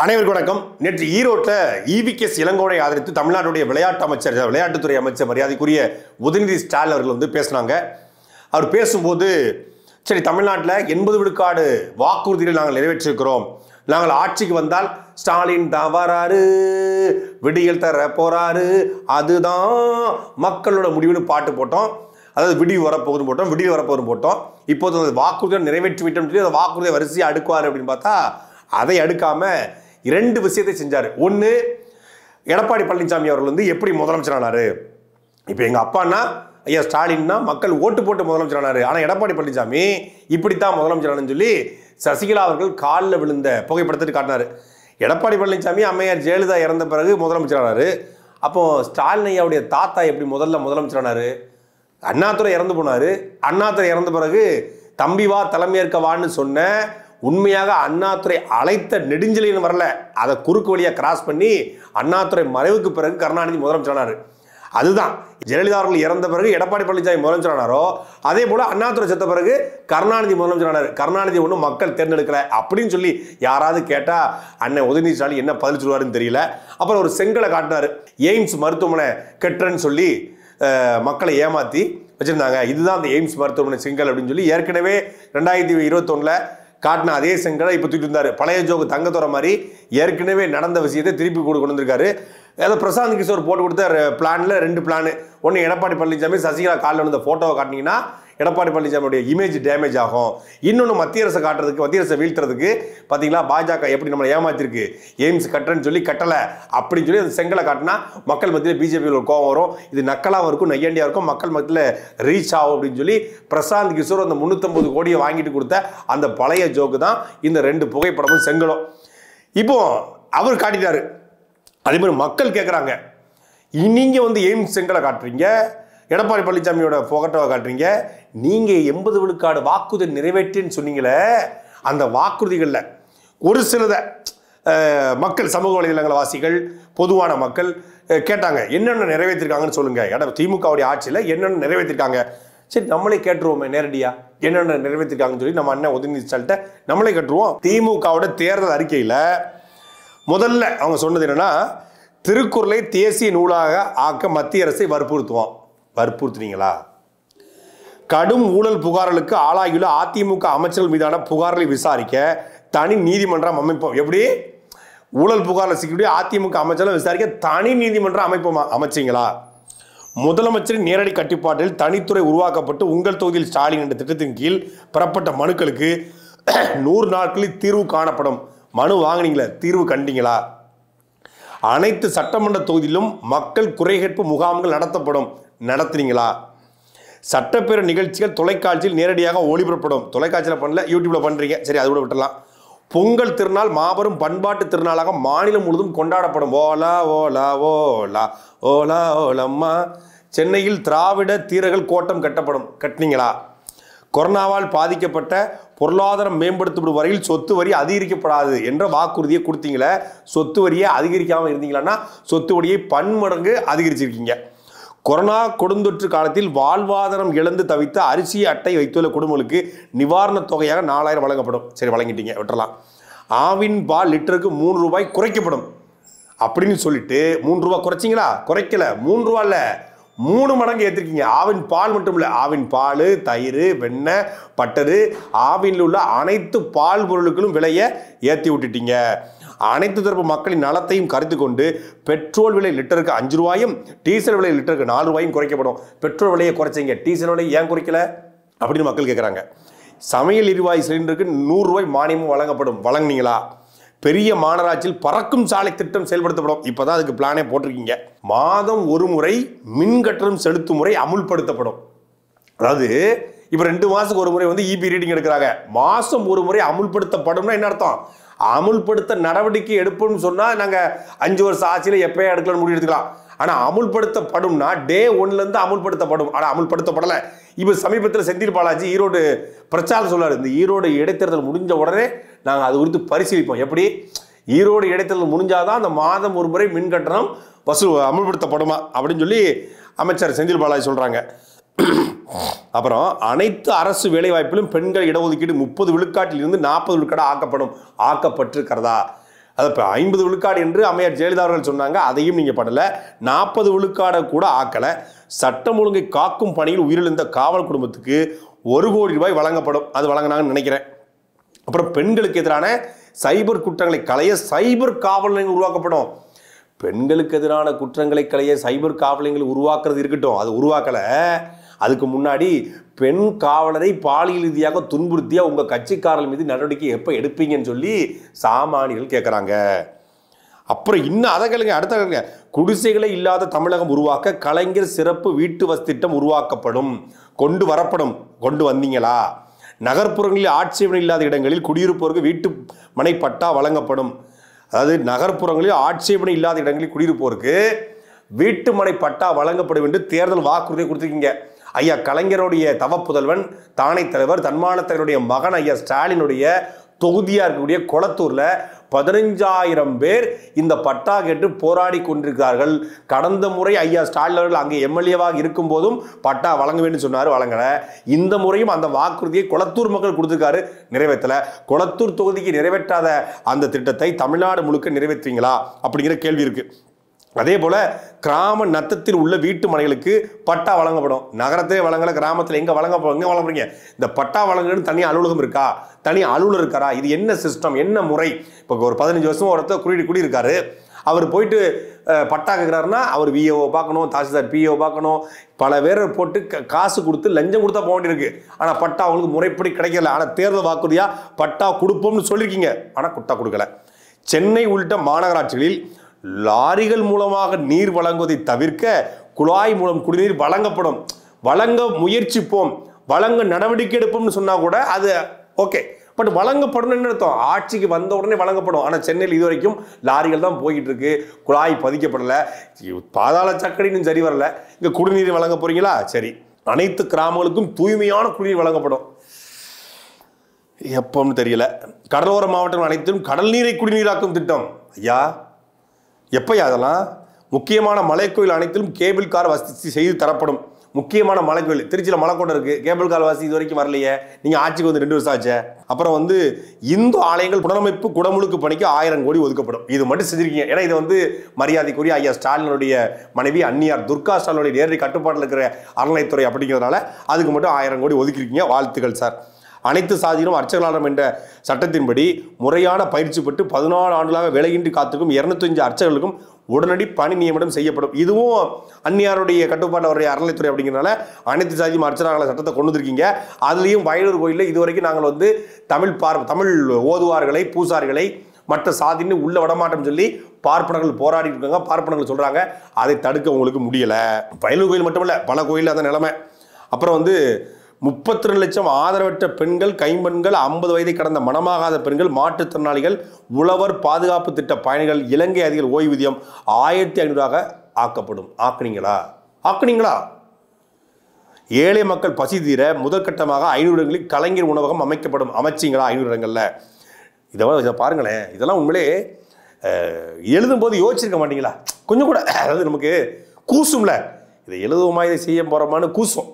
அனைவருக்கு வணக்கம் நேற்று ஈரோட்டில் இவிகேஸ் e இளங்கோனை ஆதரித்து தமிழ்நாட்டுடைய விளையாட்டு அமைச்சர் விளையாட்டுத்துறை அமைச்சர் மரியாதைக்குரிய உதயநிதி ஸ்டாலின் அவர்கள் வந்து பேசினாங்க அவர் பேசும்போது சரி தமிழ்நாட்டில் எண்பது விழுக்காடு வாக்குறுதிகள் நாங்கள் நிறைவேற்றிருக்கிறோம் நாங்கள் ஆட்சிக்கு வந்தால் ஸ்டாலின் தவறாரு விடியல் தர போறாரு அதுதான் மக்களோட முடிவுன்னு பாட்டு போட்டோம் அதாவது விடிவு வரப்போகுது போட்டோம் விடிவு வரப்போகுது போட்டோம் இப்போது அந்த வாக்குறுதியை நிறைவேற்றி விட்டோம்னு சொல்லி அந்த வாக்குறுதியை வரிசையாக அடுக்குவார் அப்படின்னு பார்த்தா அதை அடுக்காமல் இரண்டு விஷயத்தை செஞ்சார் ஒன்று எடப்பாடி பழனிசாமி அவர்கள் வந்து எப்படி முதலமைச்சர் ஆனார் இப்போ எங்கள் அப்பான்னா ஐயா ஸ்டாலின்னா மக்கள் ஓட்டு போட்டு முதலமைச்சர் ஆனார் ஆனால் எடப்பாடி பழனிசாமி இப்படித்தான் முதலமைச்சர் ஆனு சொல்லி சசிகலா அவர்கள் காலில் விழுந்த புகைப்படத்தை காட்டினார் எடப்பாடி பழனிசாமி அம்மையார் ஜெயலலிதா இறந்த பிறகு முதலமைச்சர் ஆனார் அப்போ ஸ்டாலின் ஐயாவுடைய தாத்தா எப்படி முதல்ல முதலமைச்சர் ஆனார் அண்ணாத்துறை இறந்து போனார் அண்ணாத்துறை இறந்த பிறகு தம்பி வா தலைமையேற்க வான்னு சொன்ன உண்மையாக அண்ணாதுரை அழைத்த நெடுஞ்சலின் வரல அதை குறுக்கு வழியாக கிராஸ் பண்ணி அண்ணாதுரை மறைவுக்கு பிறகு கருணாநிதி முதலமைச்சரானார் அதுதான் ஜெயலலிதா அவர்கள் இறந்த பிறகு எடப்பாடி பழனிசாமி முதலமைச்சரானாரோ அதே போல் அண்ணாதுரை செத்த பிறகு கருணாநிதி முதலமைச்சரானார் கருணாநிதி ஒன்றும் மக்கள் தேர்ந்தெடுக்கலை அப்படின்னு சொல்லி யாராவது கேட்டால் அண்ணன் உதயநிதி ஸ்டாலின் என்ன பதில் சொல்லுவாருன்னு தெரியல அப்புறம் ஒரு செங்கலை காட்டினார் எய்ம்ஸ் மருத்துவமனை கெட்டுறன்னு சொல்லி மக்களை ஏமாற்றி வச்சுருந்தாங்க இதுதான் அந்த எய்ம்ஸ் மருத்துவமனை செங்கல் அப்படின்னு சொல்லி ஏற்கனவே ரெண்டாயிரத்தி இருபத்தொன்னில் காட்டின அதே செங்கலை இப்போ தூக்கிட்டு இருந்தார் பழைய ஜோக்கு தங்கத்துற மாதிரி ஏற்கனவே நடந்த விஷயத்தை திருப்பி கொண்டு கொண்டு வந்திருக்காரு ஏதோ பிரசாந்த் கிஷோர் போட்டு கொடுத்த பிளானில் ரெண்டு பிளான் ஒன்று எடப்பாடி பழனிசாமி சசிகலா காலில் வந்த ஃபோட்டோவை காட்டினீங்கன்னா எடப்பாடி பழனிசாமியுடைய இமேஜ் டேமேஜ் ஆகும் இன்னொன்று மத்திய அரசு காட்டுறதுக்கு மத்திய அரசை வீழ்த்துறதுக்கு பார்த்தீங்களா பாஜக எப்படி நம்மளை ஏமாத்திருக்கு எய்ம்ஸ் கட்டுறேன்னு சொல்லி கட்டலை அப்படின்னு சொல்லி அந்த செங்கலை காட்டினா மக்கள் மத்தியில் பிஜேபியில் ஒரு கோவம் வரும் இது நக்கலாகவும் இருக்கும் நையாண்டியாக இருக்கும் மக்கள் மத்தியில் ரீச் ஆகும் அப்படின்னு சொல்லி பிரசாந்த் கிஷோர் அந்த முந்நூற்றம்பது கோடியை வாங்கிட்டு கொடுத்த அந்த பழைய ஜோக்கு தான் இந்த ரெண்டு புகைப்படமும் செங்கலும் இப்போ அவர் காட்டிட்டாரு அதே மாதிரி மக்கள் கேட்குறாங்க நீங்கள் வந்து எய்ம்ஸ் செங்கலை காட்டுறீங்க எடப்பாடி பழனிசாமியோட புகட்டவை காட்டுறீங்க நீங்கள் எண்பது விழுக்காடு வாக்குறுதி நிறைவேற்றின்னு சொன்னீங்களே அந்த வாக்குறுதிகளில் ஒரு சிலதை மக்கள் சமூக வலைதளங்கள வாசிகள் பொதுவான மக்கள் கேட்டாங்க என்னென்ன நிறைவேற்றிருக்காங்கன்னு சொல்லுங்கள் இடம் திமுகவுடைய ஆட்சியில் என்னென்ன நிறைவேற்றிருக்காங்க சரி நம்மளே கேட்டுருவோமே நேரடியாக என்னென்ன நிறைவேற்றிருக்காங்கன்னு சொல்லி நம்ம அண்ணன் உதயநிதி ஸ்டாலிட்ட நம்மளே கேட்டுருவோம் திமுகவோட தேர்தல் அறிக்கையில் முதல்ல அவங்க சொன்னது என்னென்னா திருக்குறளை தேசிய நூலாக ஆக்க மத்திய அரசை வற்புறுத்துவோம் வற்புறுத்துனீங்களா கடும் ஊழல் புகார்களுக்கு ஆளாகியுள்ள அதிமுக அமைச்சர்கள் மீதான புகார்களை விசாரிக்க தனி நீதிமன்றம் அமைப்போம் எப்படி ஊழல் புகாரில் சிக்கக்கூடிய அதிமுக அமைச்சர்கள் விசாரிக்க தனி நீதிமன்றம் அமைப்போம் அமைச்சிங்களா முதலமைச்சரின் நேரடி கட்டுப்பாட்டில் தனித்துறை உருவாக்கப்பட்டு உங்கள் தொகுதியில் ஸ்டாலின் என்ற திட்டத்தின் கீழ் பெறப்பட்ட மனுக்களுக்கு நூறு நாட்களில் தீர்வு காணப்படும் மனு வாங்கினீங்களா தீர்வு கண்டீங்களா அனைத்து சட்டமன்ற தொகுதியிலும் மக்கள் குறைகேட்பு முகாம்கள் நடத்தப்படும் நடத்துனீங்களா சட்டப்பேரவை நிகழ்ச்சிகள் தொலைக்காட்சியில் நேரடியாக ஒளிபரப்படும் தொலைக்காட்சியில் பண்ணல யூடியூப்ல பண்ணுறீங்க சரி அது கூட விட்டலாம் பொங்கல் திருநாள் மாபெரும் பண்பாட்டு திருநாளாக மாநிலம் முழுதும் கொண்டாடப்படும் ஓலா ஓலா ஓலா ஓலா ஓலம்மா சென்னையில் திராவிட தீரர்கள் கோட்டம் கட்டப்படும் கட்டினீங்களா கொரோனாவால் பாதிக்கப்பட்ட பொருளாதாரம் மேம்படுத்தப்படும் வரையில் சொத்து வரி அதிகரிக்கப்படாது என்ற வாக்குறுதியை கொடுத்தீங்களே சொத்து வரியை அதிகரிக்காமல் இருந்தீங்களான்னா சொத்து வரியை பன்மடங்கு அதிகரிச்சிருக்கீங்க கொரோனா கொடுந்தொற்று காலத்தில் வாழ்வாதாரம் இழந்து தவித்த அரிசி அட்டை வைத்துள்ள குடும்பங்களுக்கு நிவாரணத் தொகையாக நாலாயிரம் வழங்கப்படும் சரி வழங்கிட்டீங்க விட்டுறலாம் ஆவின் பால் லிட்டருக்கு மூணு ரூபாய் குறைக்கப்படும் அப்படின்னு சொல்லிட்டு மூணு ரூபாய் குறைச்சிங்களா குறைக்கல மூணு ரூபா இல்லை மூணு மடங்கு ஏற்றிருக்கீங்க ஆவின் பால் மட்டும் இல்லை ஆவின் பால் தயிர் வெண்ணெய் பட்டரு ஆவினில் உள்ள அனைத்து பால் பொருட்களும் விலையை ஏற்றி விட்டுட்டீங்க அனைத்து தரப்பு மக்களின் நலத்தையும் கருத்து கொண்டு பெட்ரோல் விலை லிட்டருக்கு அஞ்சு ரூபாயும் டீசல் விலை லிட்டருக்கு நாலு ரூபாயும் குறைக்கப்படும் பெட்ரோல் விலையை குறைச்சிங்க டீசல் விலையை ஏன் குறைக்கல அப்படின்னு மக்கள் கேட்குறாங்க சமையல் எரிவாயு சிலிண்டருக்கு நூறுரூவாய் மானியமும் வழங்கப்படும் வழங்குனீங்களா பெரிய மாநகராட்சியில் பறக்கும் சாலை திட்டம் செயல்படுத்தப்படும் இப்போ தான் அதுக்கு பிளானே போட்டிருக்கீங்க மாதம் ஒரு முறை மின் கட்டணம் செலுத்தும் முறை அமுல்படுத்தப்படும் அதாவது இப்போ ரெண்டு மாதத்துக்கு ஒரு முறை வந்து இபி e ரீடிங் எடுக்கிறாங்க மாதம் ஒரு முறை அமுல்படுத்தப்படும் என்ன அர்த்தம் அமுல்படுத்த நடவடிக்கை எடுப்போம்னு சொன்னால் நாங்கள் அஞ்சு வருஷம் ஆட்சியில் எப்போயே எடுக்கலாம்னு முடிவு எடுத்துக்கலாம் ஆனால் அமுல்படுத்தப்படும்னா டே ஒன்லேருந்து அமுல்படுத்தப்படும் ஆனால் அமுல்படுத்தப்படலை இப்போ சமீபத்தில் செந்தில் பாலாஜி ஈரோடு பிரச்சாரம் சொல்லார் இந்த ஈரோடு இடைத்தேர்தல் முடிஞ்ச உடனே நாங்கள் அது குறித்து பரிசீலிப்போம் எப்படி ஈரோடு இடைத்தேர்தல் முடிஞ்சாதான் அந்த மாதம் ஒரு முறை மின் கட்டணம் வசூல் அமுல்படுத்தப்படுமா அப்படின்னு சொல்லி அமைச்சர் செந்தில் பாலாஜி சொல்கிறாங்க அப்புறம் அனைத்து அரசு வேலைவாய்ப்பிலும் பெண்கள் இடஒதுக்கீடு முப்பது விழுக்காட்டிலிருந்து நாற்பது விழுக்காடு ஆக்கப்படும் ஆக்கப்பட்டிருக்கிறதா அது இப்போ ஐம்பது விழுக்காடு என்று அம்மையார் ஜெயலலிதா அவர்கள் சொன்னாங்க அதையும் நீங்கள் பண்ணலை நாற்பது விழுக்காடை கூட ஆக்கலை சட்டம் ஒழுங்கை காக்கும் பணியில் உயிரிழந்த காவல் குடும்பத்துக்கு ஒரு கோடி ரூபாய் வழங்கப்படும் அது வழங்கினாங்கன்னு நினைக்கிறேன் அப்புறம் பெண்களுக்கு எதிரான சைபர் குற்றங்களை களைய சைபர் காவல் நிலையம் உருவாக்கப்படும் பெண்களுக்கு எதிரான குற்றங்களை களைய சைபர் காவல் நிலையங்கள் உருவாக்குறது இருக்கட்டும் அது உருவாக்கலை அதுக்கு முன்னாடி பெண் காவலரை பாலியல் ரீதியாக துன்புறுத்தியாக உங்கள் கட்சிக்காரர்கள் மீது நடவடிக்கை எப்போ எடுப்பீங்கன்னு சொல்லி சாமானியர்கள் கேட்குறாங்க அப்புறம் இன்னும் அதை கேளுங்க அடுத்த கேளுங்க குடிசைகளே இல்லாத தமிழகம் உருவாக்க கலைஞர் சிறப்பு வீட்டு வசதிட்டம் உருவாக்கப்படும் கொண்டு வரப்படும் கொண்டு வந்தீங்களா நகர்ப்புறங்களில் ஆட்சேபனை இல்லாத இடங்களில் குடியிருப்போருக்கு வீட்டு மனை பட்டா வழங்கப்படும் அதாவது நகர்ப்புறங்களில் ஆட்சேபனை இல்லாத இடங்களில் குடியிருப்போருக்கு வீட்டு மனை பட்டா வழங்கப்படும் என்று தேர்தல் வாக்குறுதியை கொடுத்துருக்கீங்க ஐயா கலைஞருடைய தவப்புதல்வன் தானை தலைவர் தன்மானத்தலைவருடைய மகன் ஐயா ஸ்டாலினுடைய தொகுதியாக இருக்கக்கூடிய குளத்தூரில் பதினஞ்சாயிரம் பேர் இந்த பட்டா கேட்டு போராடி கொண்டிருக்கிறார்கள் கடந்த முறை ஐயா ஸ்டாலின் அவர்கள் அங்கே எம்எல்ஏவாக இருக்கும் போதும் பட்டா வழங்க வேண்டும் சொன்னார் வழங்கலை இந்த முறையும் அந்த வாக்குறுதியை குளத்தூர் மக்கள் கொடுத்துருக்காரு நிறைவேற்றலை குளத்தூர் தொகுதிக்கு நிறைவேற்றாத அந்த திட்டத்தை தமிழ்நாடு முழுக்க நிறைவேற்றுவீங்களா அப்படிங்கிற கேள்வி இருக்குது அதே போல் கிராம நத்தத்தில் உள்ள வீட்டு மனைகளுக்கு பட்டா வழங்கப்படும் நகரத்தே வழங்கலை கிராமத்தில் எங்கே வழங்க எங்கே வழங்க போகிறீங்க இந்த பட்டா வழங்குன்னு தனி அலுவலகம் இருக்கா தனி அலுவலர் இருக்காரா இது என்ன சிஸ்டம் என்ன முறை இப்போ ஒரு பதினஞ்சு வருஷம் ஒருத்தர் குடி குடியிருக்காரு அவர் போயிட்டு பட்டா கேட்குறாருன்னா அவர் விஏஓ பார்க்கணும் தாசில்தார் பிஏஓ பார்க்கணும் பல பேர் போட்டு காசு கொடுத்து லஞ்சம் கொடுத்தா போக வேண்டியிருக்கு ஆனால் பட்டா அவங்களுக்கு முறைப்படி கிடைக்கல ஆனால் தேர்தல் வாக்குறுதியாக பட்டா கொடுப்போம்னு சொல்லியிருக்கீங்க ஆனால் குட்டா கொடுக்கல சென்னை உள்ளிட்ட மாநகராட்சிகளில் லாரிகள் மூலமாக நீர் வழங்குவதை தவிர்க்க குழாய் மூலம் குடிநீர் வழங்கப்படும் வழங்க முயற்சிப்போம் வழங்க நடவடிக்கை எடுப்போம்னு சொன்னால் கூட அது ஓகே பட் வழங்கப்படும் என்ன அர்த்தம் ஆட்சிக்கு வந்த உடனே வழங்கப்படும் ஆனால் சென்னையில் இது வரைக்கும் லாரிகள் தான் போயிட்டு இருக்கு குழாய் பதிக்கப்படலை பாதாள சக்கடின்னு சரி வரல இங்கே குடிநீர் வழங்க போறீங்களா சரி அனைத்து கிராமங்களுக்கும் தூய்மையான குடிநீர் வழங்கப்படும் எப்போன்னு தெரியல கடலோர மாவட்டம் அனைத்தும் கடல் நீரை குடிநீராக்கும் திட்டம் ஐயா எப்பயா அதெல்லாம் முக்கியமான மலைக்கோயில் அனைத்திலும் கேபிள் கார் வசதி செய்து தரப்படும் முக்கியமான மலைக்கோயில் திருச்சியில் மலைக்கோட்டை இருக்குது கேபிள் கார் வசதி இது வரைக்கும் வரலையே நீங்கள் ஆட்சிக்கு வந்து ரெண்டு வருஷம் ஆச்சு அப்புறம் வந்து இந்து ஆலயங்கள் புனரமைப்பு குடமுழுக்கு பணிக்கு ஆயிரம் கோடி ஒதுக்கப்படும் இது மட்டும் செஞ்சுருக்கீங்க ஏன்னா இது வந்து மரியாதைக்குரிய ஐயா ஸ்டாலினுடைய மனைவி அன்னியார் துர்கா ஸ்டாலினுடைய நேரடி கட்டுப்பாட்டில் இருக்கிற அறநிலைத்துறை அப்படிங்கிறதுனால அதுக்கு மட்டும் ஆயிரம் கோடி ஒதுக்கிருக்கீங்க வாழ்த்துக்கள் சார் அனைத்து சாதியிலும் அர்ச்சகலாளம் என்ற சட்டத்தின்படி முறையான பயிற்சி பெற்று பதினாலு ஆண்டுகளாக விலகின்றி காத்துக்கும் இருநூத்தஞ்சு அர்ச்சகர்களுக்கும் உடனடி பணி நியமனம் செய்யப்படும் இதுவும் அந்நியாருடைய கட்டுப்பாட்டில் வரைய அறநிலைத்துறை அப்படிங்கிறனால அனைத்து சாதியும் அர்ச்சனாளர் சட்டத்தை கொண்டு வந்திருக்கீங்க அதுலேயும் வயலூர் கோயிலில் இதுவரைக்கும் நாங்கள் வந்து தமிழ் பார் தமிழ் ஓதுவார்களை பூசார்களை மற்ற சாதின்னு உள்ள விடமாட்டம் சொல்லி பார்ப்பனர்கள் போராடி இருக்காங்க பார்ப்பனர்கள் சொல்கிறாங்க அதை தடுக்க உங்களுக்கு முடியலை வயலூர் கோயில் மட்டும் இல்லை பல கோயில் அந்த நிலைமை அப்புறம் வந்து முப்பத்தி ரெண்டு லட்சம் ஆதரவற்ற பெண்கள் கைம்பெண்கள் ஐம்பது வயதை கடந்த மனமாகாத பெண்கள் மாற்றுத்திறனாளிகள் உழவர் பாதுகாப்பு திட்ட பயணிகள் இலங்கை அதிகள் ஓய்வூதியம் ஆயிரத்தி ஐநூறாக ஆக்கப்படும் ஆக்குனீங்களா ஆக்குனீங்களா ஏழை மக்கள் பசி தீர முதற்கட்டமாக ஐநூறு இடங்களில் கலைஞர் உணவகம் அமைக்கப்படும் அமைச்சிங்களா ஐநூறு இடங்களில் இதெல்லாம் இதை பாருங்களேன் இதெல்லாம் உண்மையிலே எழுதும்போது யோசிச்சிருக்க மாட்டீங்களா கொஞ்சம் கூட அதாவது நமக்கு கூசும்ல இதை எழுதுவோமா இதை செய்ய போகிறோமான்னு கூசும்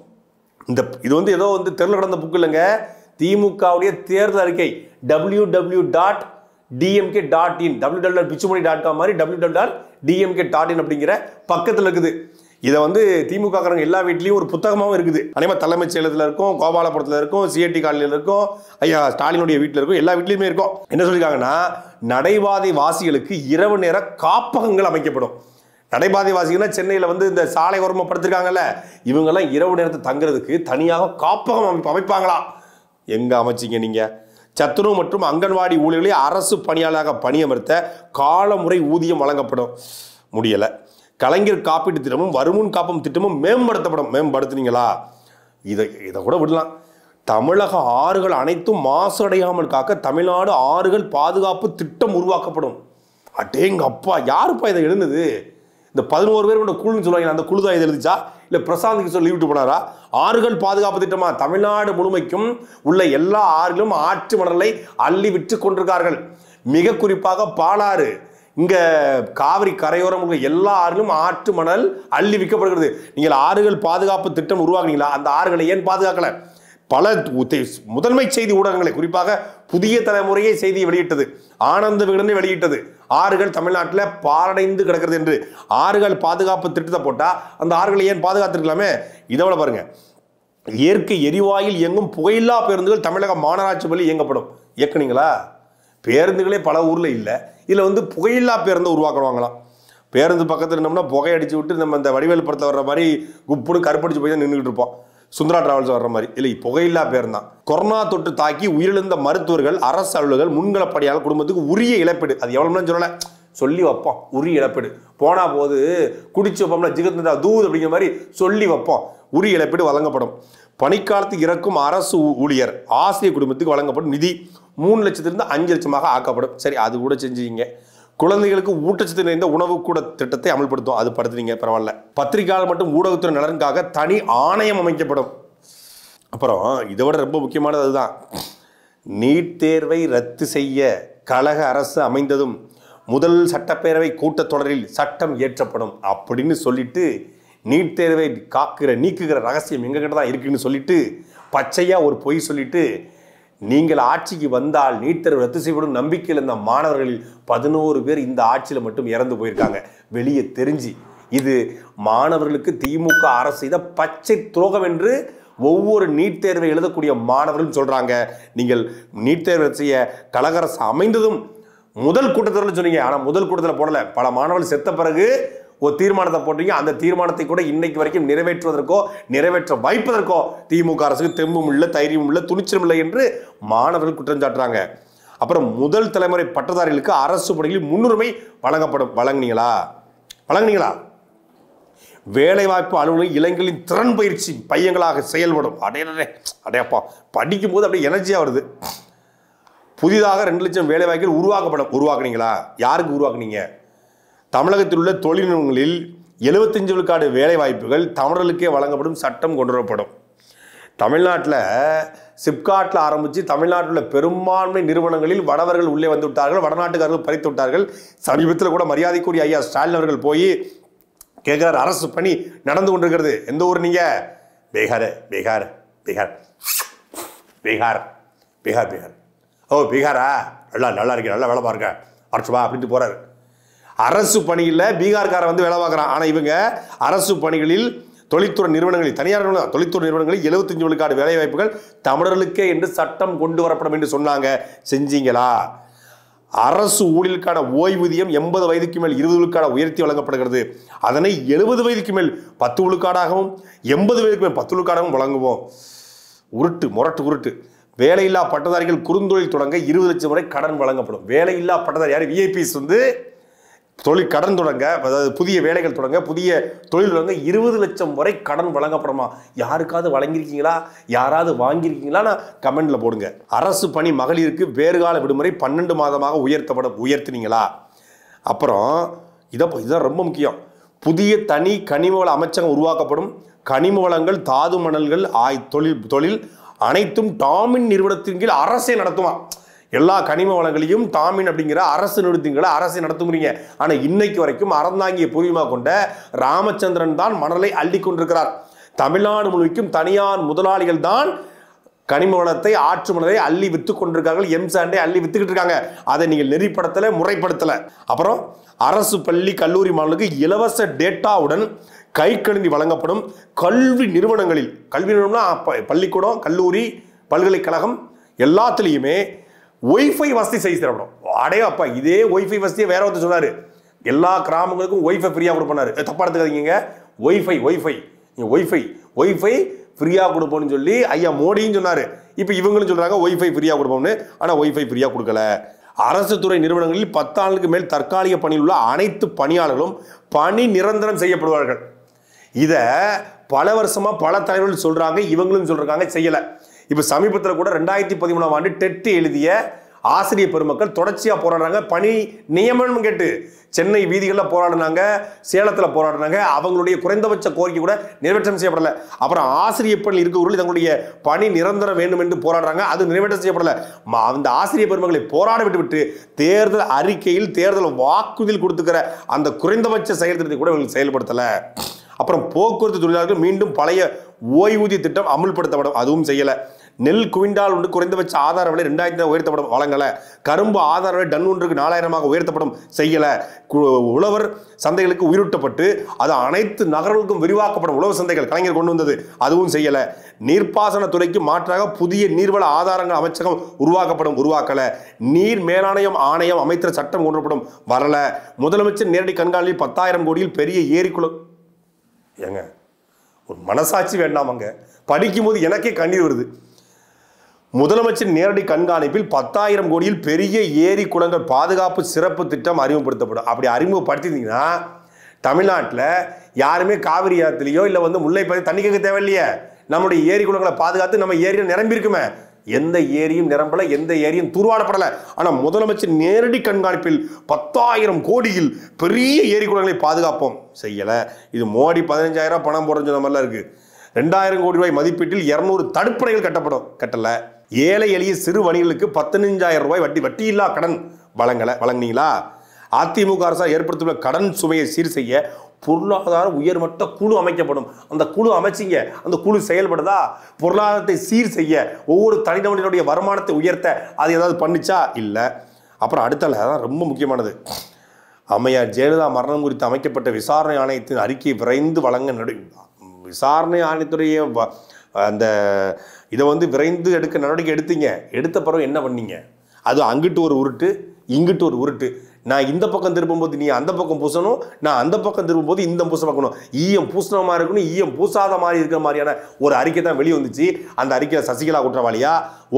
இந்த இது வந்து ஏதோ வந்து தெருள கடந்த புக்கு இல்லைங்க திமுகவுடைய தேர்தல் அறிக்கை W W dot DMK dot in W W Pichumani dot com மாதிரி W W dot DMK dot in அப்படிங்கிற பக்கத்தில் இருக்குது இதை வந்து திமுகக்காரங்க எல்லா வீட்லேயும் ஒரு புத்தகமாகவும் இருக்குது அதேமாதிரி தலைமைச் செயலத்தில் இருக்கும் கோபாலபுரத்தில் இருக்கும் சிஐடி காலையில் இருக்கும் ஐயா ஸ்டாலினுடைய வீட்டில் இருக்கும் எல்லா வீட்லேயுமே இருக்கும் என்ன சொல்லியிருக்காங்கன்னா நடைபாதை வாசிகளுக்கு இரவு நேர காப்பகங்கள் அமைக்கப்படும் நடைபாதைவாசிகள்னா சென்னையில் வந்து இந்த சாலை ஓரமாக படுத்திருக்காங்கல்ல இவங்கெல்லாம் இரவு நேரத்தை தங்குறதுக்கு தனியாக காப்பகம் அமைப்பு அமைப்பாங்களாம் எங்கே அமைச்சிங்க நீங்கள் சத்துரு மற்றும் அங்கன்வாடி ஊழியர்களை அரசு பணியாளராக பணியமர்த்த காலமுறை ஊதியம் வழங்கப்படும் முடியலை கலைஞர் காப்பீட்டு திட்டமும் வருமுன் காப்பம் திட்டமும் மேம்படுத்தப்படும் மேம்படுத்துனீங்களா இதை இதை கூட விடலாம் தமிழக ஆறுகள் அனைத்தும் மாசு அடையாமல் காக்க தமிழ்நாடு ஆறுகள் பாதுகாப்பு திட்டம் உருவாக்கப்படும் அப்பா யாருப்பா இதை எழுந்தது இந்த பதினோரு பேர் கொண்ட குழுன்னு சொல்லுவாங்க அந்த குழு தான் இது எழுதிச்சா இல்லை பிரசாந்த் கிஷோர் லீவ் போனாரா ஆறுகள் பாதுகாப்பு திட்டமா தமிழ்நாடு முழுமைக்கும் உள்ள எல்லா ஆறிலும் ஆற்று மணலை அள்ளி விற்று கொண்டிருக்கார்கள் மிக குறிப்பாக பாலாறு இங்கே காவிரி கரையோரம் உள்ள எல்லா ஆறிலும் ஆற்று மணல் அள்ளி விற்கப்படுகிறது நீங்கள் ஆறுகள் பாதுகாப்பு திட்டம் உருவாக்குனீங்களா அந்த ஆறுகளை ஏன் பாதுகாக்கலை பல முதன்மை செய்தி ஊடகங்களை குறிப்பாக புதிய தலைமுறையை செய்தியை வெளியிட்டது ஆனந்த விகடனை வெளியிட்டது ஆறுகள் தமிழ்நாட்டில் பாரடைந்து கிடக்கிறது என்று ஆறுகள் பாதுகாப்பு திட்டத்தை போட்டால் அந்த ஆறுகளை ஏன் பாதுகாத்துருக்கலாமே இதோட பாருங்கள் இயற்கை எரிவாயில் இயங்கும் புகையில்லா பேருந்துகள் தமிழக மாநகராட்சி பள்ளி இயங்கப்படும் இயக்குனீங்களா பேருந்துகளே பல ஊரில் இல்லை இதில் வந்து புகையில்லா பேருந்தை உருவாக்குவாங்களாம் பேருந்து பக்கத்தில் இருந்தோம்னா புகை அடித்து விட்டு நம்ம இந்த வடிவேல் படத்தில் வர்ற மாதிரி குப்புன்னு கருப்படிச்சு போய் தான் நின்றுக்கிட்டு இருப்போம் சுந்தரா டிராவல்ஸ் வர்ற மாதிரி இல்லை புகையில்லா பேர் தான் கொரோனா தொற்று தாக்கி உயிரிழந்த மருத்துவர்கள் அரசு அலுவலர்கள் முன்களப்படியால் குடும்பத்துக்கு உரிய இழப்பீடு அது எவ்வளோன்னு சொல்லலை சொல்லி வைப்போம் உரிய இழப்பீடு போனால் போது குடிச்சு வைப்போம்ல ஜிகத்னதா தூது அப்படிங்கிற மாதிரி சொல்லி வைப்போம் உரிய இழப்பீடு வழங்கப்படும் பணிக்காலத்து இறக்கும் அரசு ஊழியர் ஆசிரியர் குடும்பத்துக்கு வழங்கப்படும் நிதி மூணு லட்சத்திலிருந்து அஞ்சு லட்சமாக ஆக்கப்படும் சரி அது கூட செஞ்சீங்க குழந்தைகளுக்கு ஊட்டச்சத்து நிறைந்த உணவு கூட திட்டத்தை அமல்படுத்தும் அது படுத்துறீங்க பரவாயில்ல பத்திரிகையாளர் மற்றும் ஊடகத்துறை நலனுக்காக தனி ஆணையம் அமைக்கப்படும் அப்புறம் இதை விட ரொம்ப முக்கியமானது அதுதான் நீட் தேர்வை ரத்து செய்ய கழக அரசு அமைந்ததும் முதல் சட்டப்பேரவை கூட்டத்தொடரில் சட்டம் இயற்றப்படும் அப்படின்னு சொல்லிட்டு நீட் தேர்வை காக்கிற நீக்குகிற ரகசியம் எங்ககிட்ட தான் இருக்குன்னு சொல்லிட்டு பச்சையாக ஒரு பொய் சொல்லிட்டு நீங்கள் ஆட்சிக்கு வந்தால் நீட் தேர்வு ரத்து செய்யப்படும் நம்பிக்கையில் இருந்த மாணவர்களில் பதினோரு பேர் இந்த ஆட்சியில் மட்டும் இறந்து போயிருக்காங்க வெளியே தெரிஞ்சு இது மாணவர்களுக்கு திமுக அரசு செய்த பச்சை துரோகம் என்று ஒவ்வொரு நீட் தேர்வை எழுதக்கூடிய மாணவர்களும் சொல்கிறாங்க நீங்கள் நீட் தேர்வை செய்ய அரசு அமைந்ததும் முதல் கூட்டத்தில் சொன்னீங்க ஆனால் முதல் கூட்டத்தில் போடலை பல மாணவர்கள் செத்த பிறகு ஒரு தீர்மானத்தை போட்டீங்க அந்த தீர்மானத்தை கூட இன்னைக்கு வரைக்கும் நிறைவேற்றுவதற்கோ நிறைவேற்ற வைப்பதற்கோ திமுக அரசுக்கு தெம்பும் இல்லை தைரியம் இல்லை துணிச்சலும் இல்லை என்று மாணவர்கள் குற்றம் சாட்டுறாங்க அப்புறம் முதல் தலைமுறை பட்டதாரிகளுக்கு அரசு பணிகளில் முன்னுரிமை வழங்கப்படும் வழங்குனீங்களா வழங்குனீங்களா வேலைவாய்ப்பு அலுவலகம் இளைஞர்களின் திறன் பயிற்சி பையங்களாக செயல்படும் அடையே அடையப்பா போது அப்படியே எனர்ஜியாக வருது புதிதாக ரெண்டு லட்சம் வேலைவாய்ப்புகள் உருவாக்கப்படும் உருவாக்குனீங்களா யாருக்கு உருவாக்குனீங்க தமிழகத்தில் உள்ள தொழில் நிறுவனங்களில் எழுபத்தஞ்சு விழுக்காடு வேலை வாய்ப்புகள் தமிழர்களுக்கே வழங்கப்படும் சட்டம் கொண்டு வரப்படும் தமிழ்நாட்டில் சிப்காட்டில் ஆரம்பித்து தமிழ்நாட்டில் உள்ள பெரும்பான்மை நிறுவனங்களில் வடவர்கள் உள்ளே வந்து விட்டார்கள் வடநாட்டுக்காரர்கள் பறித்து விட்டார்கள் சமீபத்தில் கூட மரியாதைக்குரிய ஐயா ஸ்டாலின் அவர்கள் போய் கேட்குறாரு அரசு பணி நடந்து கொண்டிருக்கிறது எந்த ஊர் நீங்கள் பீகார் பீகார் பீகார் பீகார் பீகார் பீகார் ஓ பீகாரா நல்லா நல்லா இருக்கு நல்லா வேலை பாருங்க அரசுவா அப்படின்ட்டு போகிறாரு அரசு பணியில் பீகார்காரன் வந்து வேலை பார்க்குறான் ஆனால் இவங்க அரசு பணிகளில் தொழில்துறை நிறுவனங்களில் தனியார் நிறுவனம் தொழில்துறை நிறுவனங்களில் எழுபத்தஞ்சு விழுக்காடு வேலைவாய்ப்புகள் தமிழர்களுக்கே என்று சட்டம் கொண்டு வரப்படும் என்று சொன்னாங்க செஞ்சீங்களா அரசு ஊழியலுக்கான ஓய்வூதியம் எண்பது வயதுக்கு மேல் இருபது விழுக்காடாக உயர்த்தி வழங்கப்படுகிறது அதனை எழுபது வயதுக்கு மேல் பத்து விழுக்காடாகவும் எண்பது வயதுக்கு மேல் பத்து விழுக்காடாகவும் வழங்குவோம் உருட்டு முரட்டு உருட்டு வேலையில்லா பட்டதாரிகள் குறுந்தொழில் தொடங்க இருபது லட்சம் வரை கடன் வழங்கப்படும் வேலையில்லா பட்டதாரி யார் விஐபிஸ் வந்து தொழில் கடன் தொடங்க அதாவது புதிய வேலைகள் தொடங்க புதிய தொழில் தொடங்க இருபது லட்சம் வரை கடன் வழங்கப்படுமா யாருக்காவது வழங்கியிருக்கீங்களா யாராவது நான் கமெண்டில் போடுங்க அரசு பணி மகளிருக்கு வேறுகால விடுமுறை பன்னெண்டு மாதமாக உயர்த்தப்பட உயர்த்தினீங்களா அப்புறம் இதை இதுதான் ரொம்ப முக்கியம் புதிய தனி கனிம வள அமைச்சகம் உருவாக்கப்படும் கனிம வளங்கள் தாது மணல்கள் ஆய் தொழில் தொழில் அனைத்தும் டாமின் நிறுவனத்தின் கீழ் அரசே நடத்துவான் எல்லா கனிம வளங்களையும் தாமின் அப்படிங்கிற அரசு நிறுத்திங்களை அரசு முடியுங்க ஆனால் இன்னைக்கு வரைக்கும் அறந்தாங்கிய பூர்வீமாக கொண்ட ராமச்சந்திரன் தான் மணலை அள்ளி கொண்டிருக்கிறார் தமிழ்நாடு முழுவதும் தனியார் முதலாளிகள் தான் கனிம வளத்தை ஆற்று மணலை அள்ளி விற்று கொண்டிருக்கார்கள் சாண்டை அள்ளி வித்துக்கிட்டு இருக்காங்க அதை நீங்கள் நெறிப்படுத்தலை முறைப்படுத்தலை அப்புறம் அரசு பள்ளி கல்லூரி மாணவர்களுக்கு இலவச டேட்டாவுடன் கை கழுந்தி வழங்கப்படும் கல்வி நிறுவனங்களில் கல்வி நிறுவனம்னா பள்ளிக்கூடம் கல்லூரி பல்கலைக்கழகம் எல்லாத்துலேயுமே ஒய்ஃபை வசதி செய்து தரப்படும் அடையோ அப்பா இதே ஒய்ஃபை வசதியை வேற ஒருத்தர் சொன்னார் எல்லா கிராமங்களுக்கும் ஒய்ஃபை ஃப்ரீயாக கொடுப்பாரு தப்பா எடுத்துக்காதீங்க ஒய்ஃபை ஒய்ஃபை நீங்கள் ஒய்ஃபை ஒய்ஃபை ஃப்ரீயாக கொடுப்போம்னு சொல்லி ஐயா மோடின்னு சொன்னார் இப்போ இவங்களும் சொல்கிறாங்க ஒய்ஃபை ஃப்ரீயாக கொடுப்போம்னு ஆனால் ஒய்ஃபை ஃப்ரீயாக கொடுக்கல அரசு துறை நிறுவனங்களில் பத்தாண்டுக்கு மேல் தற்காலிக பணியில் உள்ள அனைத்து பணியாளர்களும் பணி நிரந்தரம் செய்யப்படுவார்கள் இதை பல வருஷமாக பல தலைவர்கள் சொல்கிறாங்க இவங்களும் சொல்கிறாங்க செய்யலை இப்போ சமீபத்தில் கூட ரெண்டாயிரத்தி பதிமூணாம் ஆண்டு டெட் எழுதிய ஆசிரியர் பெருமக்கள் தொடர்ச்சியாக போராடுறாங்க பணி நியமனம் கேட்டு சென்னை வீதிகளில் போராடினாங்க சேலத்தில் போராடினாங்க அவங்களுடைய குறைந்தபட்ச கோரிக்கை கூட நிறைவேற்றம் செய்யப்படலை அப்புறம் ஆசிரியர் பணி இருக்கிறவர்கள் தங்களுடைய பணி நிரந்தரம் வேண்டும் என்று போராடுறாங்க அது நிறைவேற்றம் செய்யப்படலை அந்த ஆசிரியர் பெருமக்களை போராட விட்டுவிட்டு தேர்தல் அறிக்கையில் தேர்தல் வாக்குறுதியில் கொடுத்துக்கிற அந்த குறைந்தபட்ச செயல்திட்டத்தை கூட இவங்களுக்கு செயல்படுத்தலை அப்புறம் போக்குவரத்து தொழிலாளர்கள் மீண்டும் பழைய ஓய்வூதிய திட்டம் அமுல்படுத்தப்படும் அதுவும் செய்யலை நெல் குவிண்டால் ஒன்று குறைந்தபட்ச ஆதார விலை ரெண்டாயிரத்தி உயர்த்தப்படும் வழங்கலை கரும்பு ஆதார விலை டன் ஒன்றுக்கு நாலாயிரமாக உயர்த்தப்படும் செய்யலை உழவர் சந்தைகளுக்கு உயிரூட்டப்பட்டு அது அனைத்து நகர்களுக்கும் விரிவாக்கப்படும் உழவர் சந்தைகள் கலைஞர் கொண்டு வந்தது அதுவும் செய்யலை துறைக்கு மாற்றாக புதிய நீர்வள ஆதாரங்கள் அமைச்சகம் உருவாக்கப்படும் உருவாக்கலை நீர் மேலாணையம் ஆணையம் அமைத்த சட்டம் கொண்டுப்படும் வரலை முதலமைச்சர் நேரடி கண்காணியில் பத்தாயிரம் கோடியில் பெரிய ஏரி குளம் ஏங்க ஒரு மனசாட்சி வேண்டாமங்க படிக்கும்போது எனக்கே கண்ணீர் வருது முதலமைச்சர் நேரடி கண்காணிப்பில் பத்தாயிரம் கோடியில் பெரிய ஏரி குளங்கள் பாதுகாப்பு சிறப்பு திட்டம் அறிமுகப்படுத்தப்படும் அப்படி அறிமுகப்படுத்திருந்தீங்கன்னா தமிழ்நாட்டில் யாருமே காவிரி ஆற்றுலேயோ இல்லை வந்து முல்லை பதிவு தண்ணி கேட்க தேவையில்லையே நம்முடைய ஏரி குளங்களை பாதுகாத்து நம்ம ஏரியில் நிரம்பியிருக்குமே எந்த ஏரியும் நிரம்பல எந்த ஏரியும் தூர்வாடப்படல ஆனால் முதலமைச்சர் நேரடி கண்காணிப்பில் பத்தாயிரம் கோடியில் பெரிய ஏரி குளங்களை பாதுகாப்போம் செய்யலை இது மோடி பதினஞ்சாயிரம் பணம் போடுற சொன்ன மாதிரிலாம் இருக்குது ரெண்டாயிரம் கோடி ரூபாய் மதிப்பீட்டில் இரநூறு தடுப்பணைகள் கட்டப்படும் கட்டலை ஏழை எளிய சிறு வணிகளுக்கு பத்தனஞ்சாயிரம் ரூபாய் வட்டி வட்டியில்லா கடன் வழங்கலை வழங்கினீங்களா அதிமுக அரசாக ஏற்படுத்தியுள்ள கடன் சுமையை சீர் செய்ய பொருளாதார உயர்மட்ட குழு அமைக்கப்படும் அந்த குழு அமைச்சிங்க அந்த குழு செயல்படுதா பொருளாதாரத்தை சீர் செய்ய ஒவ்வொரு தனிநபரினுடைய வருமானத்தை உயர்த்த அது ஏதாவது பண்ணிச்சா இல்லை அப்புறம் அடுத்த அதான் ரொம்ப முக்கியமானது அம்மையார் ஜெயலலிதா மரணம் குறித்து அமைக்கப்பட்ட விசாரணை ஆணையத்தின் அறிக்கையை விரைந்து வழங்க நடு விசாரணை ஆணையத்துடைய அந்த இதை வந்து விரைந்து எடுக்க நடவடிக்கை எடுத்தீங்க எடுத்த பிறகு என்ன பண்ணீங்க அது அங்கிட்டு ஒரு உருட்டு இங்கிட்டு ஒரு உருட்டு நான் இந்த பக்கம் திரும்பும்போது நீ அந்த பக்கம் பூசணும் நான் அந்த பக்கம் திரும்பும்போது இந்த பூச பார்க்கணும் ஈயம் பூசின மாதிரி இருக்கணும் ஈயம் பூசாத மாதிரி இருக்கிற மாதிரியான ஒரு அறிக்கை தான் வெளியே வந்துச்சு அந்த அறிக்கையில் சசிகலா குற்றவாளியா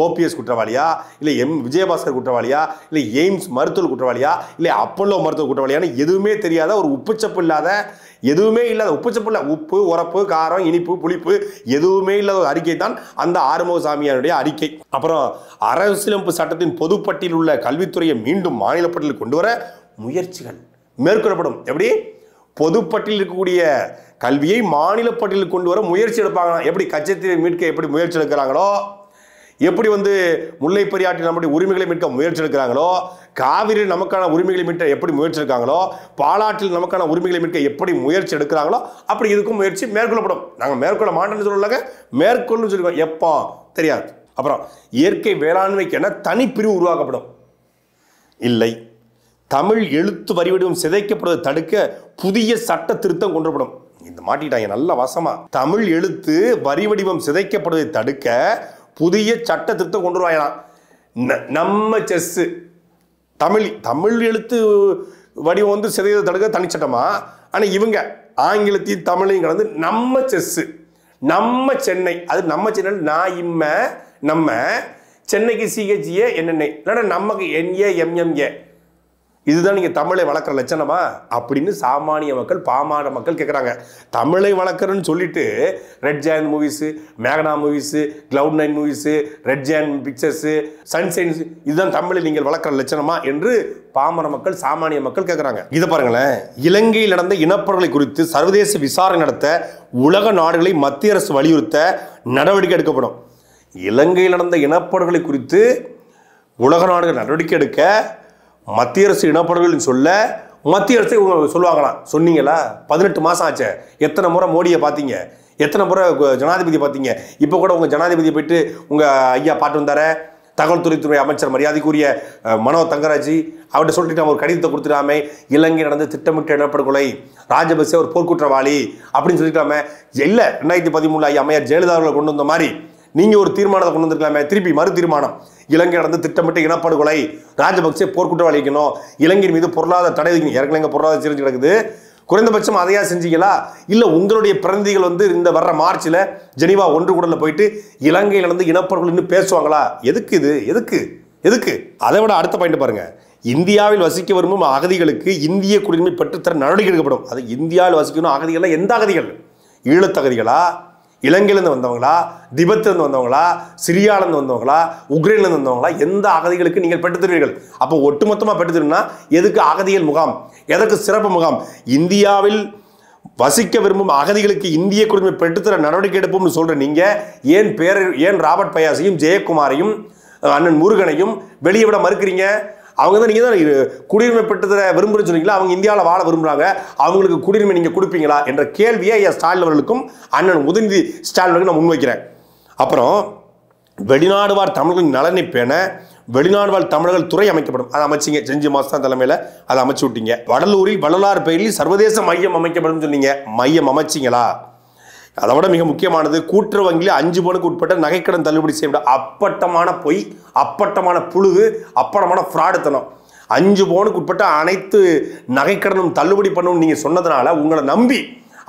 ஓபிஎஸ் குற்றவாளியா இல்லை எம் விஜயபாஸ்கர் குற்றவாளியா இல்லை எய்ம்ஸ் மருத்துவ குற்றவாளியா இல்லை அப்பல்லோ மருத்துவ குற்றவாளியான எதுவுமே தெரியாத ஒரு உப்புச்சப்பு இல்லாத எதுவுமே இல்லாத உப்புச்சப்பு இல்லை உப்பு உரப்பு காரம் இனிப்பு புளிப்பு எதுவுமே இல்லாத ஒரு அறிக்கை தான் அந்த ஆறுமுகசாமியாருடைய அறிக்கை அப்புறம் அரசியலமைப்பு சட்டத்தின் பொதுப்பட்டியில் உள்ள கல்வித்துறையை மீண்டும் மாநிலப்பட்டியலில் கொண்டு வர முயற்சிகள் மேற்கொள்ளப்படும் எப்படி பொதுப்பட்டியில் இருக்கக்கூடிய கல்வியை மாநில பட்டியலில் கொண்டு வர முயற்சி எடுப்பாங்க எப்படி கச்சத்தீவை மீட்க எப்படி முயற்சி எடுக்கிறாங்களோ எப்படி வந்து முல்லை பெரியாற்றில் நம்முடைய உரிமைகளை மீட்க முயற்சி எடுக்கிறாங்களோ காவிரியில் நமக்கான உரிமைகளை மீட்க எப்படி முயற்சி இருக்காங்களோ பாலாற்றில் நமக்கான உரிமைகளை மீட்க எப்படி முயற்சி எடுக்கிறாங்களோ அப்படி இதுக்கும் முயற்சி மேற்கொள்ளப்படும் நாங்கள் மேற்கொள்ள மாட்டோம்னு சொல்லலாங்க மேற்கொள்ளும் சொல்லுவோம் எப்போ தெரியாது அப்புறம் இயற்கை வேளாண்மைக்கு என தனிப்பிரிவு உருவாக்கப்படும் இல்லை தமிழ் எழுத்து வரிவடிவம் சிதைக்கப்படுவதை தடுக்க புதிய சட்ட திருத்தம் கொண்டுபடும் இந்த மாட்டிட்டாங்க நல்ல வசமா தமிழ் எழுத்து வரிவடிவம் சிதைக்கப்படுவதை தடுக்க புதிய சட்ட திருத்தம் கொண்டு வருவாங்களாம் நம்ம செஸ்ஸு தமிழ் தமிழ் எழுத்து வடிவம் வந்து சிதையதை தடுக்க தனிச்சட்டமா ஆனால் இவங்க ஆங்கிலத்தையும் தமிழையும் கலந்து நம்ம செஸ்ஸு நம்ம சென்னை அது நம்ம சென்னை நான் இம்ம நம்ம சென்னைக்கு சிஹெச்ஏ என்னென்ன இல்லைன்னா நமக்கு என்ஏ எம்எம்ஏ இதுதான் நீங்கள் தமிழை வளர்க்குற லட்சணமா அப்படின்னு சாமானிய மக்கள் பாமான மக்கள் கேட்குறாங்க தமிழை வளர்க்குறன்னு சொல்லிட்டு ரெட் ஜாயின் மூவிஸு மேகனா Movies Cloud Nine Movies Red Giant Pictures சன்சைன்ஸ் இதுதான் தமிழை நீங்கள் வளர்க்குற லட்சணமா என்று பாமர மக்கள் சாமானிய மக்கள் கேட்குறாங்க இதை பாருங்களேன் இலங்கையில் நடந்த இனப்பொருளை குறித்து சர்வதேச விசாரணை நடத்த உலக நாடுகளை மத்திய அரசு வலியுறுத்த நடவடிக்கை எடுக்கப்படும் இலங்கையில் நடந்த இனப்பொருளை குறித்து உலக நாடுகள் நடவடிக்கை எடுக்க மத்திய அரசு இனப்படுகொலைன்னு சொல்ல மத்திய அரசு இவங்க சொல்லுவாங்களாம் சொன்னீங்களா பதினெட்டு மாதம் ஆச்சு எத்தனை முறை மோடியை பார்த்தீங்க எத்தனை முறை ஜனாதிபதி பார்த்தீங்க இப்போ கூட உங்கள் ஜனாதிபதி போயிட்டு உங்கள் ஐயா பாட்டு வந்தார தகவல் துறைத்துறை அமைச்சர் மரியாதைக்குரிய மனோ தங்கராஜி அவர்கிட்ட சொல்லிட்டு நம்ம ஒரு கடிதத்தை கொடுத்துடாமே இலங்கை நடந்த திட்டமிட்ட இனப்படுகொலை ராஜபக்சே ஒரு போர்க்குற்றவாளி அப்படின்னு சொல்லிட்டாம இல்லை ரெண்டாயிரத்தி பதிமூணு ஐயா அம்மையார் ஜெயலலிதா அவர்களை கொண்டு வந்த மாதிரி நீங்கள் ஒரு தீர்மானத்தை கொண்டு வந்திருக்கலாமே திருப்பி மறு தீர்மானம் இலங்கை நடந்து திட்டமிட்டு இனப்படுகொலை ராஜபக்சே போர்க்குற்றவாளி வைக்கணும் இலங்கையின் மீது பொருளாதார தடை வைக்கணும் பொருளாதார சிரிஞ்சு கிடக்குது குறைந்தபட்சம் அதையா செஞ்சீங்களா இல்லை உங்களுடைய பிரதிநிதிகள் வந்து இந்த வர்ற மார்ச்சில் ஜெனிவா ஒன்று கூடலில் போயிட்டு இலங்கையிலேருந்து இனப்படுகொலைன்னு பேசுவாங்களா எதுக்கு இது எதுக்கு எதுக்கு அதை விட அடுத்த பாயிண்ட் பாருங்கள் இந்தியாவில் வசிக்க விரும்பும் அகதிகளுக்கு இந்திய குடியுரிமை பெற்றுத்தர நடவடிக்கை எடுக்கப்படும் அது இந்தியாவில் வசிக்கணும் அகதிகள்லாம் எந்த அகதிகள் ஈழத்தகதிகளா இலங்கையிலேருந்து வந்தவங்களா திபத்திலிருந்து வந்தவங்களா சிரியாவிலேருந்து வந்தவங்களா உக்ரைன்லேருந்து வந்தவங்களா எந்த அகதிகளுக்கு நீங்கள் பெற்று தருவீர்கள் அப்போ ஒட்டுமொத்தமாக பெற்று தருவோம்னா எதுக்கு அகதிகள் முகாம் எதற்கு சிறப்பு முகாம் இந்தியாவில் வசிக்க விரும்பும் அகதிகளுக்கு இந்திய குடிமை பெற்றுத்தர நடவடிக்கை எடுப்போம்னு சொல்கிற நீங்கள் ஏன் பேர ஏன் ராபர்ட் பயாசையும் ஜெயக்குமாரையும் அண்ணன் முருகனையும் வெளியே விட மறுக்கிறீங்க அவங்க தான் நீங்கள் தான் குடியுரிமை பெற்றுத்தர விரும்புகிறேன் சொன்னீங்களா அவங்க இந்தியாவில் வாழ விரும்புகிறாங்க அவங்களுக்கு குடியுரிமை நீங்கள் கொடுப்பீங்களா என்ற கேள்வியை ஐயா ஸ்டாலின் அவர்களுக்கும் அண்ணன் உதயநிதி ஸ்டாலின் நான் முன்வைக்கிறேன் அப்புறம் வெளிநாடு வாழ் தமிழர்களின் நலனை பேண வெளிநாடு வாழ் தமிழர்கள் துறை அமைக்கப்படும் அதை அமைச்சிங்க செஞ்சு மாதம் தலைமையில் அதை அமைச்சு விட்டீங்க வடலூரில் வள்ளலார் பெயரில் சர்வதேச மையம் அமைக்கப்படும் சொன்னீங்க மையம் அமைச்சிங்களா அதை விட மிக முக்கியமானது கூற்று வங்கியில் அஞ்சு பவுனுக்கு உட்பட்ட நகைக்கடன் தள்ளுபடி செய்யப்பட அப்பட்டமான பொய் அப்பட்டமான புழுது அப்பட்டமான ஃப்ராடுத்தனம் அஞ்சு பவுனுக்கு உட்பட்ட அனைத்து நகைக்கடனும் தள்ளுபடி பண்ணணும் நீங்கள் சொன்னதுனால உங்களை நம்பி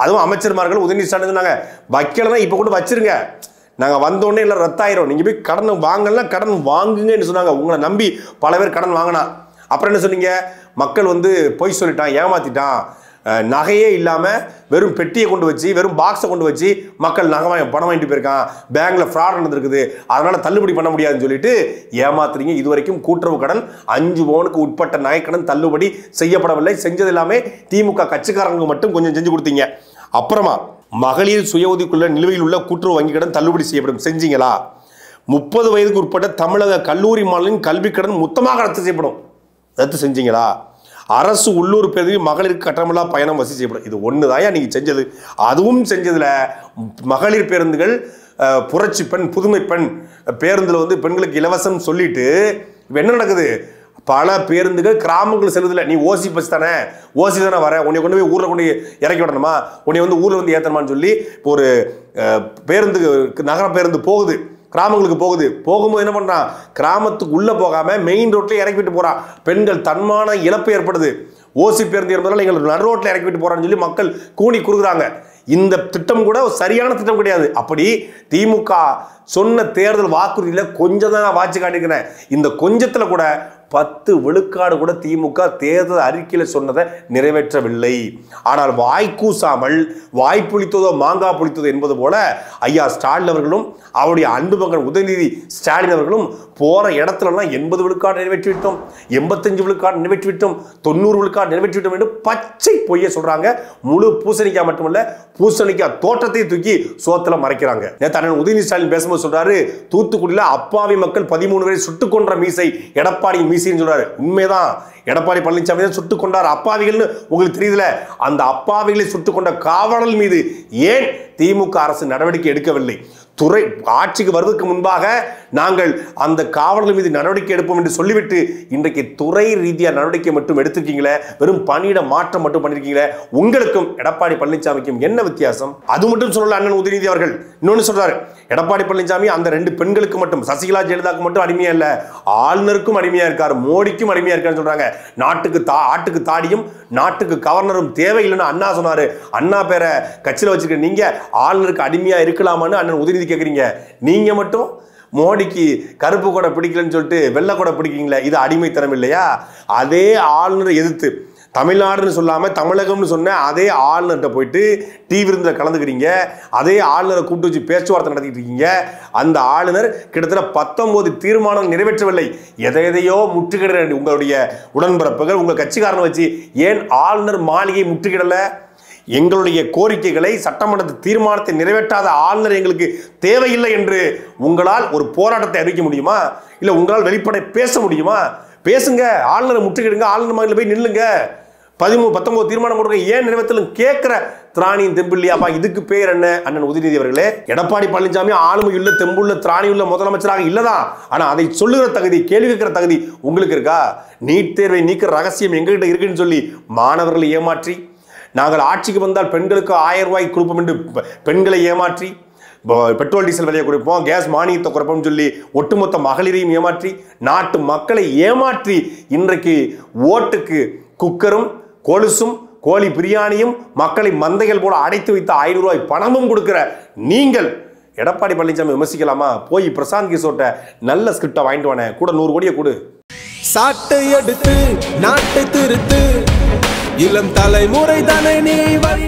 அதுவும் அமைச்சர்மார்கள் உதவி சார்ந்தது நாங்கள் வைக்கலன்னா இப்போ கூட வச்சிருங்க நாங்கள் வந்தோடனே எல்லாம் ரத்தாயிரம் நீங்கள் போய் கடன் வாங்கலாம் கடன் வாங்குங்கன்னு சொன்னாங்க உங்களை நம்பி பல பேர் கடன் வாங்கினா அப்புறம் என்ன சொன்னீங்க மக்கள் வந்து பொய் சொல்லிட்டான் ஏமாத்திட்டான் நகையே இல்லாமல் வெறும் பெட்டியை கொண்டு வச்சு வெறும் பாக்ஸை கொண்டு வச்சு மக்கள் நகை பணம் வாங்கிட்டு போயிருக்கான் பேங்க்கில் ஃப்ராட் நடந்திருக்குது அதனால் தள்ளுபடி பண்ண முடியாதுன்னு சொல்லிட்டு ஏமாத்துறீங்க இது வரைக்கும் கூட்டுறவு கடன் அஞ்சு ஓனுக்கு உட்பட்ட நகைக்கடன் தள்ளுபடி செய்யப்படவில்லை செஞ்சது எல்லாமே திமுக கட்சிக்காரங்களுக்கு மட்டும் கொஞ்சம் செஞ்சு கொடுத்தீங்க அப்புறமா மகளிர் சுய உதவிக்குள்ள நிலுவையில் உள்ள கூட்டுறவு வங்கி கடன் தள்ளுபடி செய்யப்படும் செஞ்சீங்களா முப்பது வயதுக்கு உட்பட்ட தமிழக கல்லூரி மாணவர்களின் கல்விக்கடன் மொத்தமாக ரத்து செய்யப்படும் ரத்து செஞ்சீங்களா அரசு உள்ளூர் பேருதவி மகளிருக்கு கட்டணமில்லா பயணம் வசதி செய்யப்படும் இது ஒன்று தான் நீங்கள் செஞ்சது அதுவும் செஞ்சதில் மகளிர் பேருந்துகள் புரட்சி பெண் புதுமை பெண் பேருந்தில் வந்து பெண்களுக்கு இலவசம் சொல்லிட்டு இப்போ என்ன நடக்குது பல பேருந்துகள் கிராமங்கள் செல்வதில் நீ ஓசி பஸ் தானே ஓசி தானே வர உன்னை கொண்டு போய் ஊரில் கொண்டு இறக்கி விடணுமா உன்னை வந்து ஊரில் வந்து ஏற்றணுமான்னு சொல்லி இப்போ ஒரு பேருந்து நகர பேருந்து போகுது கிராமங்களுக்கு போகுது போகும்போது என்ன பண்ணுறான் கிராமத்துக்கு உள்ளே போகாமல் மெயின் ரோட்டில் இறக்கி விட்டு போகிறான் பெண்கள் தன்மான இழப்பு ஏற்படுது ஓசி பேருந்து இருந்ததால் எங்கள் நடு ரோட்டில் இறக்கி விட்டு போகிறான்னு சொல்லி மக்கள் கூணி கொடுக்குறாங்க இந்த திட்டம் கூட சரியான திட்டம் கிடையாது அப்படி திமுக சொன்ன தேர்தல் வாக்குறுதியில் கொஞ்சம் தான் நான் வாட்சி காட்டிக்கிறேன் இந்த கொஞ்சத்தில் கூட பத்து விழுக்காடு கூட திமுக தேர்தல் அறிக்கையில் சொன்னதை நிறைவேற்றவில்லை ஆனால் வாய்க்கூசாமல் வாய் புளித்ததோ மாங்காய் புளித்ததோ என்பது போல ஐயா ஸ்டாலின் அவர்களும் அவருடைய அன்பு மகன் உதயநிதி ஸ்டாலின் அவர்களும் போகிற இடத்துலலாம் எண்பது விழுக்காடு நிறைவேற்றிவிட்டோம் எண்பத்தஞ்சு விழுக்காடு நிறைவேற்றிவிட்டோம் தொண்ணூறு விழுக்காடு நிறைவேற்றிவிட்டோம் என்று பச்சை பொய்ய சொல்கிறாங்க முழு பூசணிக்காய் மட்டுமல்ல பூசணிக்காய் தோட்டத்தை தூக்கி சோத்தில் மறைக்கிறாங்க நேற்று உதயநிதி ஸ்டாலின் பேசும்போது சொல்கிறாரு தூத்துக்குடியில் அப்பாவி மக்கள் பதிமூணு பேரை சுட்டுக்கொன்ற மீசை எடப்பாடி மீசை பிசின்னு சொல்கிறாரு உண்மைதான் எடப்பாடி பழனிசாமி தான் சுட்டு கொண்டார் அப்பாவிகள்னு உங்களுக்கு தெரியுதுல அந்த அப்பாவிகளை சுட்டு கொண்ட காவலர் மீது ஏன் திமுக அரசு நடவடிக்கை எடுக்கவில்லை துறை ஆட்சிக்கு வருவதற்கு முன்பாக நாங்கள் அந்த காவலர்கள் மீது நடவடிக்கை எடுப்போம் என்று சொல்லிவிட்டு இன்றைக்கு துறை ரீதியாக நடவடிக்கை மட்டும் எடுத்திருக்கீங்களே வெறும் பணியிட மாற்றம் மட்டும் பண்ணியிருக்கீங்களே உங்களுக்கும் எடப்பாடி பழனிசாமிக்கும் என்ன வித்தியாசம் அது மட்டும் சொல்லல அண்ணன் உதயநிதி அவர்கள் இன்னொன்று சொல்றாரு எடப்பாடி பழனிசாமி அந்த ரெண்டு பெண்களுக்கு மட்டும் சசிகலா ஜெயலலிதாவுக்கு மட்டும் அடிமையா இல்லை ஆளுநருக்கும் அடிமையா இருக்கார் மோடிக்கும் அடிமையா இருக்காருன்னு சொல்றாங்க நாட்டுக்கு தா ஆட்டுக்கு தாடியும் நாட்டுக்கு கவர்னரும் தேவையில்லைன்னு அண்ணா சொன்னாரு அண்ணா பேரை கட்சியில் வச்சிருக்க நீங்க ஆளுநருக்கு அடிமையா இருக்கலாமான்னு அண்ணன் உதயநிதி கேள்வி கேட்குறீங்க நீங்கள் மட்டும் மோடிக்கு கருப்பு கூட பிடிக்கலன்னு சொல்லிட்டு வெள்ளை கூட பிடிக்கிங்களே இது அடிமைத்தனம் இல்லையா அதே ஆளுநரை எதிர்த்து தமிழ்நாடுன்னு சொல்லாமல் தமிழகம்னு சொன்ன அதே ஆளுநர்கிட்ட போயிட்டு டி விருந்தில் கலந்துக்கிறீங்க அதே ஆளுநரை கூப்பிட்டு வச்சு பேச்சுவார்த்தை நடத்திட்டு இருக்கீங்க அந்த ஆளுநர் கிட்டத்தட்ட பத்தொம்போது தீர்மானம் நிறைவேற்றவில்லை எதை எதையோ முற்றுகிட உங்களுடைய உடன்பிறப்புகள் உங்கள் கட்சிக்காரனை வச்சு ஏன் ஆளுநர் மாளிகை முற்றுகிடலை எங்களுடைய கோரிக்கைகளை சட்டமன்ற தீர்மானத்தை நிறைவேற்றாத ஆளுநர் எங்களுக்கு தேவையில்லை என்று உங்களால் ஒரு போராட்டத்தை அறிவிக்க முடியுமா இல்லை உங்களால் வெளிப்படை பேச முடியுமா பேசுங்க ஆளுநரை முற்றுகிடுங்க ஆளுநர் மாநில போய் நில்லுங்க பதிமூணு பத்தொன்பது தீர்மானம் கொடுக்க ஏன் நிறைவேற்றலும் கேட்குற திராணியின் தெம்பில்லையாப்பா இதுக்கு பேர் என்ன அண்ணன் உதயநிதி அவர்களே எடப்பாடி பழனிசாமி ஆளுமை உள்ள தெம்புள்ள திராணி உள்ள முதலமைச்சராக இல்லைதான் ஆனால் அதை சொல்லுகிற தகுதி கேள்வி கேட்கிற தகுதி உங்களுக்கு இருக்கா நீட் தேர்வை நீக்கிற ரகசியம் எங்ககிட்ட இருக்குன்னு சொல்லி மாணவர்களை ஏமாற்றி நாங்கள் ஆட்சிக்கு வந்தால் பெண்களுக்கு ஆயிரம் ரூபாய் கொடுப்போம் என்று பெண்களை ஏமாற்றி பெட்ரோல் டீசல் விலையை குறைப்போம் கேஸ் மானியத்தை குறைப்போம் சொல்லி ஒட்டுமொத்த மகளிரையும் ஏமாற்றி நாட்டு மக்களை ஏமாற்றி இன்றைக்கு ஓட்டுக்கு குக்கரும் கொலுசும் கோழி பிரியாணியும் மக்களை மந்தைகள் போல அடைத்து வைத்த ஆயிரம் ரூபாய் பணமும் கொடுக்குற நீங்கள் எடப்பாடி பழனிசாமி விமர்சிக்கலாமா போய் பிரசாந்த் கிஷோர்ட்ட நல்ல ஸ்கிரிப்டை வாங்கிட்டு வானே கூட நூறு கோடியை கொடு சாட்டை எடுத்து நாட்டை திருத்து இளம் தலைமுறை தானே நீ வழி